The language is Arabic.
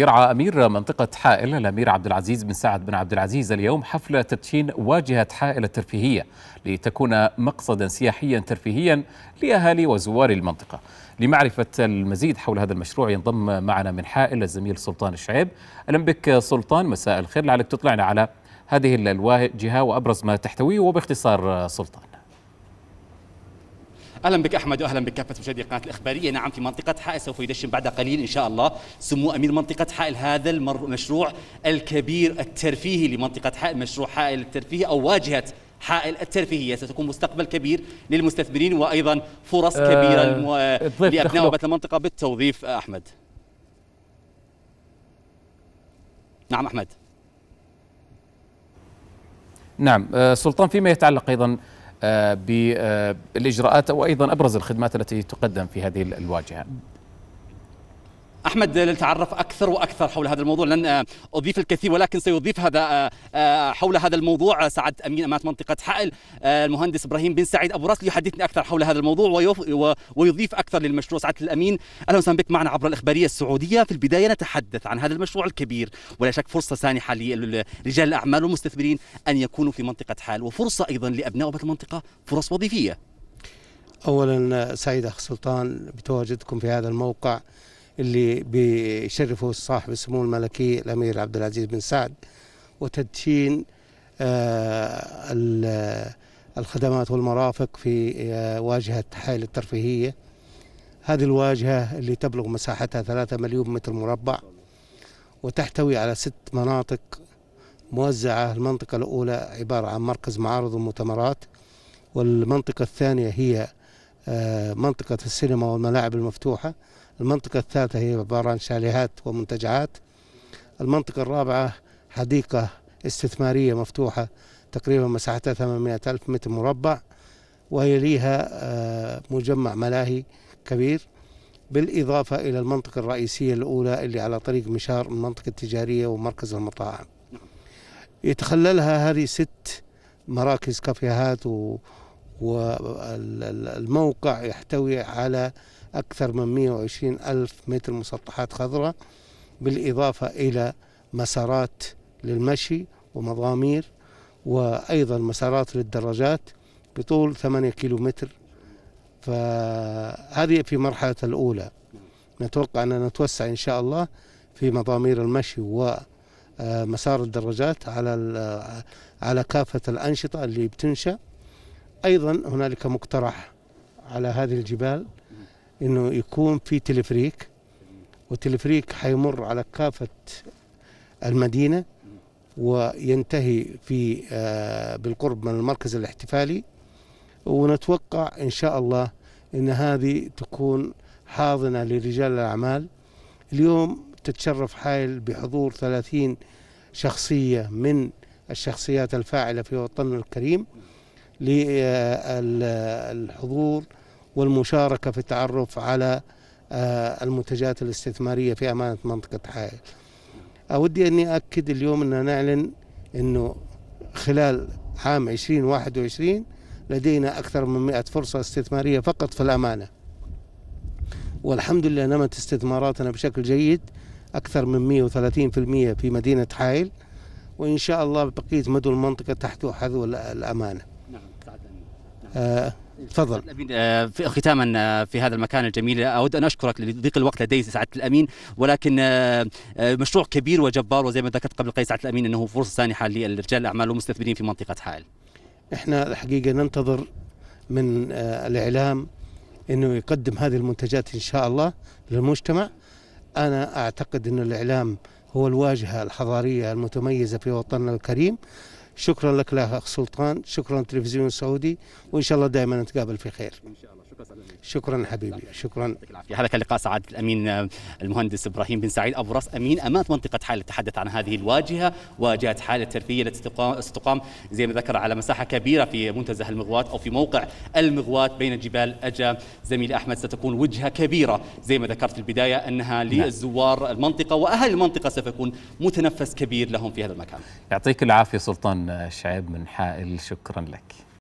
يرعى أمير منطقة حائل الأمير عبد العزيز بن سعد بن عبد العزيز اليوم حفلة تدشين واجهة حائل الترفيهية لتكون مقصدا سياحيا ترفيهيا لأهالي وزوار المنطقة لمعرفة المزيد حول هذا المشروع ينضم معنا من حائل الزميل سلطان الشعيب أهلا بك سلطان مساء الخير لعلك تطلعنا على هذه الواجهة وأبرز ما تحتويه وباختصار سلطان اهلا بك احمد واهلا بكافه مشاهدي قناه الاخباريه نعم في منطقه حائل سوف يدشن بعد قليل ان شاء الله سمو امير منطقه حائل هذا المشروع الكبير الترفيهي لمنطقه حائل مشروع حائل الترفيهي او واجهه حائل الترفيهيه ستكون مستقبل كبير للمستثمرين وايضا فرص آه، كبيره أه لابناء وبنات المنطقه بالتوظيف آه، احمد نعم احمد نعم آه، سلطان فيما يتعلق ايضا آه، بالإجراءات آه، وأيضا أبرز الخدمات التي تقدم في هذه الواجهة احمد لنتعرف اكثر واكثر حول هذا الموضوع لن اضيف الكثير ولكن سيضيف هذا آه، آه، حول هذا الموضوع آه، سعد امين امانه منطقه حائل المهندس ابراهيم بن سعيد ابو راس ليحدثني اكثر حول هذا الموضوع ويضيف اكثر للمشروع سعد الامين اهلا وسهلا بك معنا عبر الاخباريه السعوديه في البدايه نتحدث عن هذا المشروع الكبير ولا شك فرصه سانحه لرجال الاعمال والمستثمرين ان يكونوا في منطقه حائل وفرصه ايضا لابناء المنطقه فرص وظيفيه اولا سعيد اخ سلطان بتواجدكم في هذا الموقع اللي بيشرفه صاحب السمو الملكي الامير عبد العزيز بن سعد وتدشين آه، الخدمات والمرافق في آه، واجهه حائل الترفيهيه هذه الواجهه اللي تبلغ مساحتها 3 مليون متر مربع وتحتوي على ست مناطق موزعه المنطقه الاولى عباره عن مركز معارض ومؤتمرات والمنطقه الثانيه هي آه، منطقه السينما والملاعب المفتوحه المنطقة الثالثة هي عبارة عن شاليهات ومنتجعات المنطقة الرابعة حديقة استثمارية مفتوحة تقريبا مساحتها 800 ألف متر مربع وهي ليها آه، مجمع ملاهي كبير بالإضافة إلى المنطقة الرئيسية الأولى اللي على طريق مشار المنطقة التجارية ومركز المطاعم يتخللها هذه ست مراكز كافيهات والموقع يحتوي على أكثر من 120 ألف متر مسطحات خضراء بالإضافة إلى مسارات للمشي ومضامير وأيضا مسارات للدراجات بطول 8 كيلومتر فهذه في مرحلة الأولى نتوقع أن نتوسع إن شاء الله في مضامير المشي ومسار آه، الدراجات على آه، على كافة الأنشطة اللي بتنشأ أيضا هنالك مقترح على هذه الجبال انه يكون في تلفريك والتلفريك حيمر على كافه المدينه وينتهي في آه، بالقرب من المركز الاحتفالي ونتوقع ان شاء الله ان هذه تكون حاضنه لرجال الاعمال اليوم تتشرف حائل بحضور 30 شخصيه من الشخصيات الفاعله في وطننا الكريم للحضور والمشاركة في التعرف على آه، المنتجات الاستثمارية في أمانة منطقة حائل أودي أني أكد اليوم أن نعلن أنه خلال عام 2021 لدينا أكثر من 100 فرصة استثمارية فقط في الأمانة والحمد لله نمت استثماراتنا بشكل جيد أكثر من 130% في مدينة حائل وإن شاء الله بقية مدن المنطقة تحت حذو الأمانة نعم آه تفضل آه، ختاما آه، في هذا المكان الجميل اود ان اشكرك لضيق الوقت لدي سعاده الامين ولكن آه، مشروع كبير وجبار وزي ما ذكرت قبل قليل سعاده الامين انه فرصه سانحه لرجال الاعمال والمستثمرين في منطقه حائل احنا الحقيقه ننتظر من الاعلام انه يقدم هذه المنتجات ان شاء الله للمجتمع انا اعتقد ان الاعلام هو الواجهه الحضاريه المتميزه في وطننا الكريم شكرا لك لاخ سلطان شكرا تلفزيون سعودي وان شاء الله دائما نتقابل في خير ان شاء الله شكرا حبيبي شكرا هذا كان لقاء سعاده الامين آه، المهندس ابراهيم بن سعيد ابو راس امين امانه منطقه حائل تحدث عن هذه الواجهه واجهه حائل الترفيه التي ستقام زي ما ذكر على مساحه كبيره في منتزه المغوات او في موقع المغوات بين جبال اجا زميل احمد ستكون وجهه كبيره زي ما ذكرت في البدايه انها نعم. للزوار المنطقه واهل المنطقه سيكون متنفس كبير لهم في هذا المكان يعطيك العافيه سلطان شعيب من حائل شكرا لك